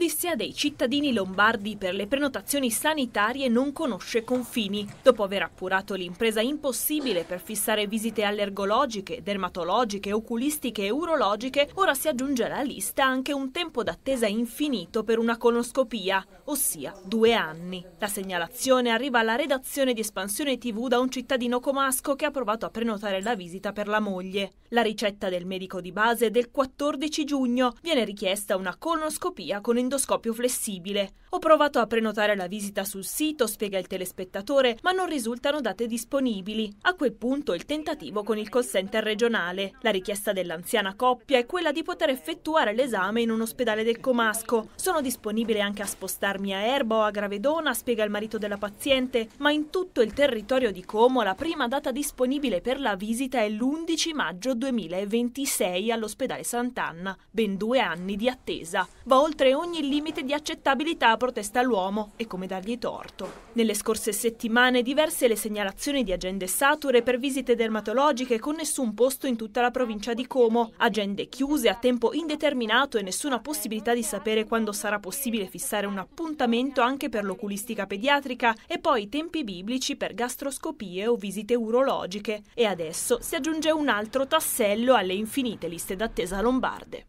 L'odissea dei cittadini lombardi per le prenotazioni sanitarie non conosce confini. Dopo aver appurato l'impresa impossibile per fissare visite allergologiche, dermatologiche, oculistiche e urologiche, ora si aggiunge alla lista anche un tempo d'attesa infinito per una conoscopia, ossia due anni. La segnalazione arriva alla redazione di Espansione TV da un cittadino comasco che ha provato a prenotare la visita per la moglie. La ricetta del medico di base è del 14 giugno. Viene richiesta una coloscopia con endoscopio flessibile. Ho provato a prenotare la visita sul sito, spiega il telespettatore, ma non risultano date disponibili. A quel punto il tentativo con il call center regionale. La richiesta dell'anziana coppia è quella di poter effettuare l'esame in un ospedale del Comasco. Sono disponibile anche a spostarmi a Erba o a Gravedona, spiega il marito della paziente, ma in tutto il territorio di Como la prima data disponibile per la visita è l'11 maggio 2026 all'ospedale Sant'Anna. Ben due anni di attesa. Va oltre ogni ogni limite di accettabilità, protesta l'uomo e come dargli torto. Nelle scorse settimane diverse le segnalazioni di agende sature per visite dermatologiche con nessun posto in tutta la provincia di Como, agende chiuse a tempo indeterminato e nessuna possibilità di sapere quando sarà possibile fissare un appuntamento anche per l'oculistica pediatrica e poi tempi biblici per gastroscopie o visite urologiche. E adesso si aggiunge un altro tassello alle infinite liste d'attesa lombarde.